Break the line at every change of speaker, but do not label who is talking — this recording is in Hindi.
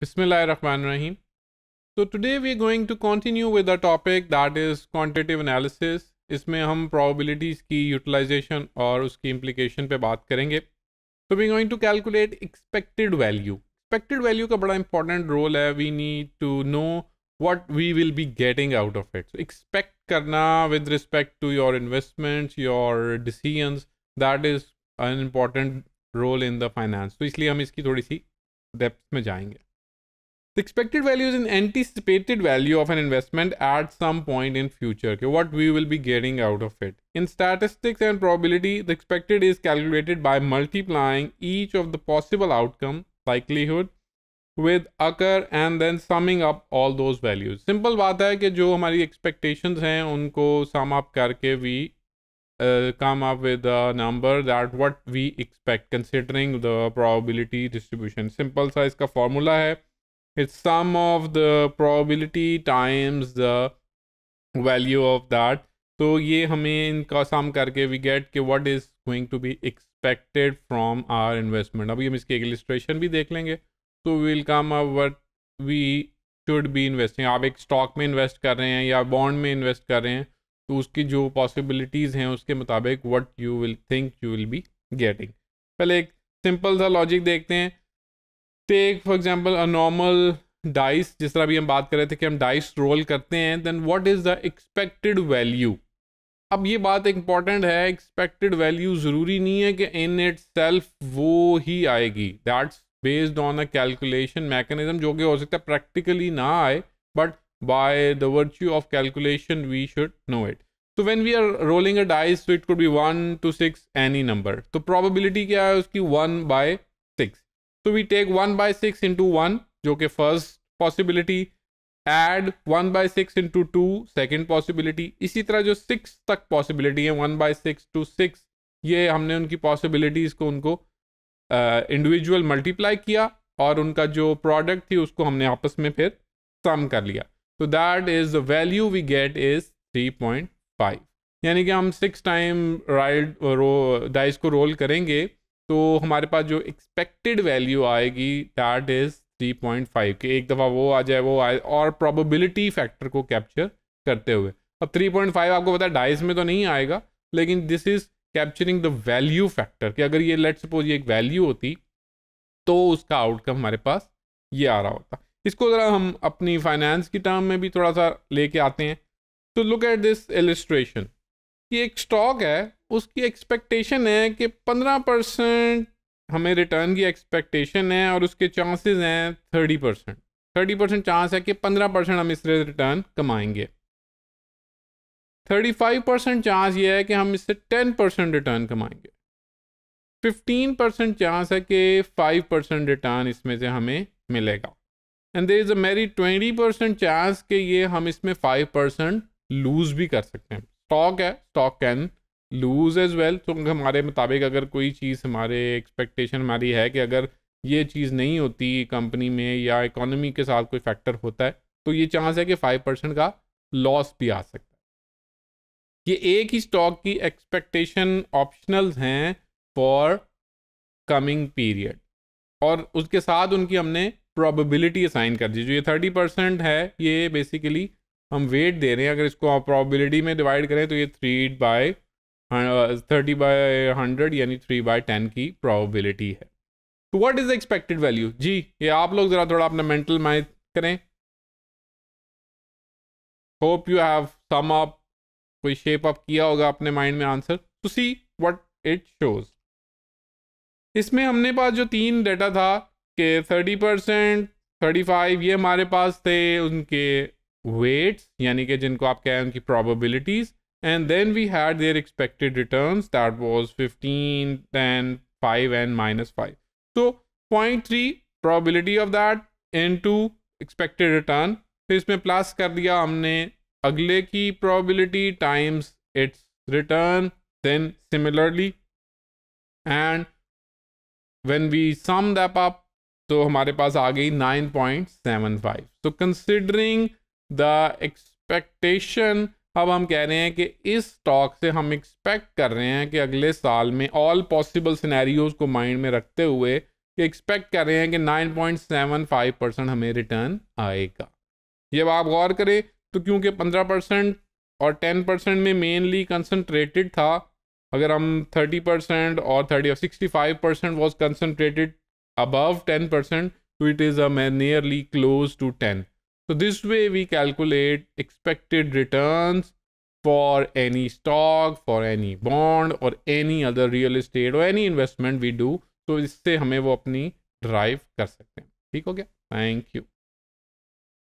Bismillahirrahmanirrahim. So today we are going to continue with the topic that is quantitative analysis. इसमें हम probabilities की utilization और उसकी implication पे बात करेंगे. So we are going to calculate expected value. Expected value का बड़ा important role है. We need to know what we will be getting out of it. So expect करना with respect to your investments, your decisions, that is an important role in the finance. तो so इसलिए हम इसकी थोड़ी सी depth में जाएंगे. The expected value is an anticipated value of an investment at some point in future, okay, what we will be getting out of it. In statistics and probability, the expected is calculated by multiplying each of the possible outcome, likelihood, with occur and then summing up all those values. Simple बात है कि जो हमारी expectations हैं उनको sum up करके we uh, come up with a number that what we expect considering the probability distribution. Simple सा इसका formula है. it's sum of the probability times the value of that तो ये हमें इनका सम करके वी गेट के what is going to be expected from our investment अभी हम इसके एक इलिस्ट्रेशन भी देख लेंगे so will come up what we should be investing आप एक स्टॉक में इन्वेस्ट कर रहे हैं या बॉन्ड में इन्वेस्ट कर रहे हैं तो उसकी जो पॉसिबिलिटीज़ हैं उसके मुताबिक what you will think you will be getting पहले एक सिंपल सा लॉजिक देखते हैं take for example a normal dice जिस तरह भी हम बात कर रहे थे कि हम डाइस रोल करते हैं then what is the expected value अब ये बात इंपॉर्टेंट है एक्सपेक्टेड वैल्यू ज़रूरी नहीं है कि इन इट सेल्फ वो ही आएगी that's based on a calculation mechanism जो कि हो सकता है प्रैक्टिकली ना आए but by the virtue of calculation we should know it तो when we are rolling a dice so it could be one two six any number तो प्रॉबिलिटी क्या है उसकी one by So we take 1 by 6 into 1, जो कि first possibility. Add 1 by 6 into 2, second possibility. इसी तरह जो 6 तक possibility है 1 by 6 to 6, ये हमने उनकी possibilities को उनको इंडिविजुअल uh, मल्टीप्लाई किया और उनका जो प्रोडक्ट थी उसको हमने आपस में फिर सम कर लिया तो that is the value we get is 3.5 यानी कि हम सिक्स टाइम राइड डाइस को रोल करेंगे तो हमारे पास जो एक्सपेक्टेड वैल्यू आएगी दैट इज़ 3.5 के एक दफ़ा वो आ जाए वो आए और प्रोबेबिलिटी फैक्टर को कैप्चर करते हुए अब 3.5 आपको पता है डाइस में तो नहीं आएगा लेकिन this is capturing the value factor कि अगर ये लेट सपोज ये एक वैल्यू होती तो उसका आउटकम हमारे पास ये आ रहा होता इसको ज़रा हम अपनी फाइनेंस की टर्म में भी थोड़ा सा लेके आते हैं तो लुक एट दिस एलिस्ट्रेशन ये एक स्टॉक है उसकी एक्सपेक्टेशन है कि पंद्रह परसेंट हमें रिटर्न की एक्सपेक्टेशन है और उसके चांसेस हैं thirty percent thirty percent chance है कि पंद्रह परसेंट हम इससे रिटर्न कमाएंगे थर्टी फाइव परसेंट चांस ये है कि हम इससे टेन परसेंट रिटर्न कमाएंगे फिफ्टीन परसेंट चांस है कि फाइव परसेंट रिटर्न इसमें से हमें मिलेगा एंड देर इज़ अ मेरी ट्वेंटी परसेंट चांस कि ये हम इसमें फाइव परसेंट लूज़ भी कर सकते हैं स्टॉक है stock can lose as well तो हमारे मुताबिक अगर कोई चीज़ हमारे एक्सपेक्टेशन हमारी है कि अगर ये चीज़ नहीं होती कंपनी में या इकोनॉमी के साथ कोई फैक्टर होता है तो ये चांस है कि फाइव परसेंट का लॉस भी आ सकता है ये एक ही स्टॉक की एक्सपेक्टेशन ऑप्शनल हैं फॉर कमिंग पीरियड और उसके साथ उनकी हमने प्रोबेबिलिटी असाइन कर दी जो ये थर्टी परसेंट है ये बेसिकली हम वेट दे रहे हैं अगर इसको प्रोबेबिलिटी में डिवाइड करें तो ये three by thirty by hundred यानी थ्री बाय टेन की प्रोबेबिलिटी है तो व्हाट इज एक्सपेक्टेड वैल्यू जी ये आप लोग जरा थोड़ा अपना मेंटल माइंड करें hope you have sum up कोई शेप अप किया होगा अपने माइंड में answer to see what it shows इसमें हमने पास जो तीन डेटा था कि थर्टी परसेंट थर्टी फाइव ये हमारे पास थे उनके वेट्स यानी कि जिनको आप कहें उनकी probabilities And then we had their expected returns that was 15, then 5 and minus 5. So 0.3 probability of that into expected return. फिर इसमें प्लस कर दिया हमने अगले की probability times its return then similarly and when we sum that up so हमारे पास आ 9.75 so considering the expectation अब हम कह रहे हैं कि इस स्टॉक से हम एक्सपेक्ट कर रहे हैं कि अगले साल में ऑल पॉसिबल सिनेरियोज को माइंड में रखते हुए कि एक्सपेक्ट कर रहे हैं कि 9.75 परसेंट हमें रिटर्न आएगा जब आप गौर करें तो क्योंकि 15 परसेंट और 10 परसेंट में मेनली कंसनट्रेटेड था अगर हम 30 परसेंट और 30 और 65 percent was concentrated above ten percent तो it is a nearly close to ten So this way we calculate expected returns for any stock, for any bond or any other real estate or any investment we do. so isse hame wo apni drive kar sakte hain theek ho gaya thank you